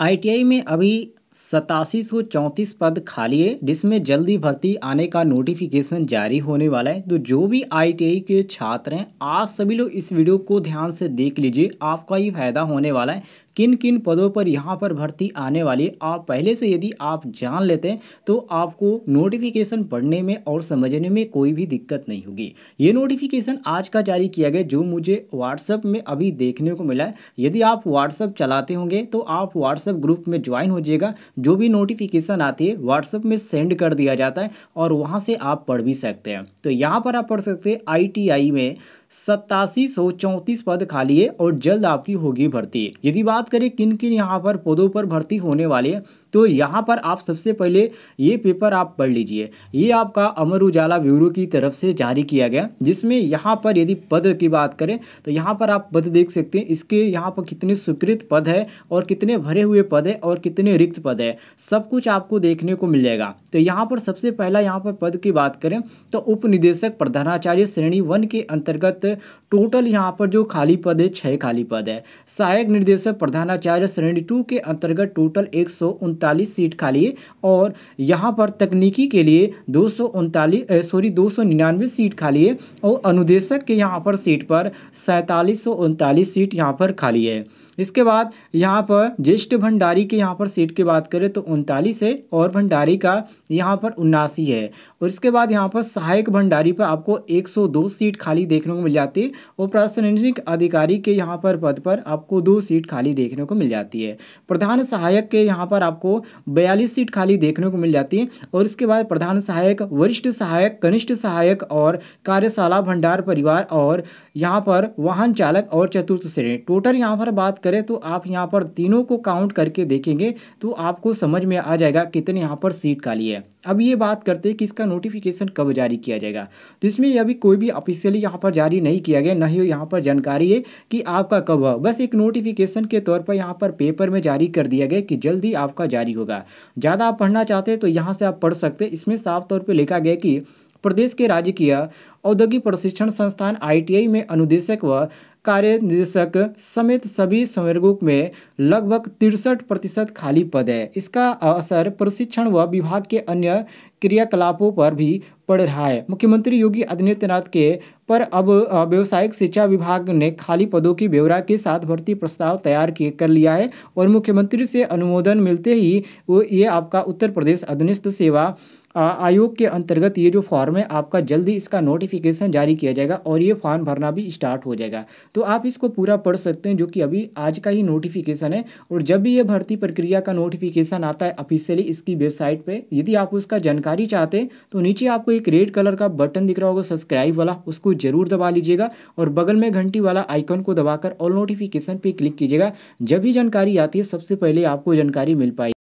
ITI में अभी सतासी सौ चौंतीस पद खाली है जिसमें जल्दी भर्ती आने का नोटिफिकेशन जारी होने वाला है तो जो भी आईटीआई के छात्र हैं आप सभी लोग इस वीडियो को ध्यान से देख लीजिए आपका ही फायदा होने वाला है किन किन पदों पर यहाँ पर भर्ती आने वाली आप पहले से यदि आप जान लेते हैं तो आपको नोटिफिकेशन पढ़ने में और समझने में कोई भी दिक्कत नहीं होगी ये नोटिफिकेशन आज का जारी किया गया जो मुझे व्हाट्सअप में अभी देखने को मिला है यदि आप व्हाट्सअप चलाते होंगे तो आप व्हाट्सएप ग्रुप में ज्वाइन हो जाएगा जो भी नोटिफिकेशन आती है व्हाट्सअप में सेंड कर दिया जाता है और वहाँ से आप पढ़ भी सकते हैं तो यहाँ पर आप पढ़ सकते हैं आई में सत्तासी सौ चौंतीस पद खाली है और जल्द आपकी होगी भर्ती यदि बात करें किन किन यहाँ पर पदों पर भर्ती होने वाले तो यहाँ पर आप सबसे पहले ये पेपर आप पढ़ लीजिए ये आपका अमर उजाला ब्यूरो की तरफ से जारी किया गया जिसमें यहाँ पर यदि पद की बात करें तो यहाँ पर आप पद देख सकते हैं इसके यहाँ पर कितने स्वीकृत पद है और कितने भरे हुए पद है और कितने रिक्त पद है सब कुछ आपको देखने को मिल जाएगा तो यहाँ पर सबसे पहला यहाँ पर पद की बात करें तो उप निदेशक प्रधानाचार्य श्रेणी वन के अंतर्गत टोटल यहाँ पर जो खाली पद है छः खाली पद है सहायक निर्देशक प्रधानाचार्य श्रेणी टू के अंतर्गत टोटल एक सीट खाली है और यहाँ पर तकनीकी के लिए दो सॉरी दो सीट खाली है और अनुदेशक के यहाँ पर सीट पर सैंतालीस सीट यहाँ पर खाली है इसके बाद यहाँ पर ज्येष्ठ भंडारी के यहाँ पर सीट की बात करें तो उनतालीस है और भंडारी का यहाँ पर उन्नासी है और इसके बाद यहाँ पर सहायक भंडारी पर आपको 102 सीट खाली देखने को मिल जाती है और प्रशासनिक अधिकारी के यहाँ पर पद पर आपको दो सीट खाली देखने को मिल जाती है प्रधान सहायक के यहाँ पर आपको बयालीस सीट खाली देखने को मिल जाती है और इसके बाद प्रधान सहायक वरिष्ठ सहायक कनिष्ठ सहायक और कार्यशाला भंडार परिवार और यहाँ पर वाहन चालक और चतुर्थ श्रेणी टोटल यहाँ पर बात करें तो आप यहाँ पर तीनों को काउंट करके देखेंगे तो आपको समझ में आ जाएगा कितने यहाँ पर सीट खाली है अब ये बात करते हैं कि इसका नोटिफिकेशन कब जारी किया जाएगा तो इसमें अभी कोई भी ऑफिशियली यहाँ पर जारी नहीं किया गया नहीं यहाँ पर जानकारी है कि आपका कब हो बस एक नोटिफिकेशन के तौर पर यहाँ पर पेपर में जारी कर दिया गया कि जल्दी आपका जारी होगा ज़्यादा आप पढ़ना चाहते हैं तो यहाँ से आप पढ़ सकते हैं इसमें साफ तौर पर लिखा गया कि प्रदेश के राजकीय औद्योगिक प्रशिक्षण संस्थान आई में अनुदेशक व कार्य निदेशक समेत सभी संवर्गों में लगभग तिरसठ प्रतिशत खाली पद है इसका असर प्रशिक्षण व विभाग के अन्य क्रियाकलापों पर भी पड़ रहा है मुख्यमंत्री योगी आदित्यनाथ के पर अब व्यावसायिक शिक्षा विभाग ने खाली पदों की ब्यौरा के साथ भर्ती प्रस्ताव तैयार किए कर लिया है और मुख्यमंत्री से अनुमोदन मिलते ही वो ये आपका उत्तर प्रदेश अधीनस्थ सेवा आयोग के अंतर्गत ये जो फॉर्म है आपका जल्दी इसका नोटिफिकेशन जारी किया जाएगा और ये फॉर्म भरना भी स्टार्ट हो जाएगा तो आप इसको पूरा पढ़ सकते हैं जो कि अभी आज का ही नोटिफिकेशन है और जब भी ये भर्ती प्रक्रिया का नोटिफिकेशन आता है ऑफिशियली इसकी वेबसाइट पर यदि आप उसका जानकारी चाहते हैं तो नीचे आपको एक रेड कलर का बटन दिख रहा होगा सब्सक्राइब वाला उसको ज़रूर दबा लीजिएगा और बगल में घंटी वाला आइकन को दबाकर ऑल नोटिफिकेशन पर क्लिक कीजिएगा जब भी जानकारी आती है सबसे पहले आपको जानकारी मिल पाएगी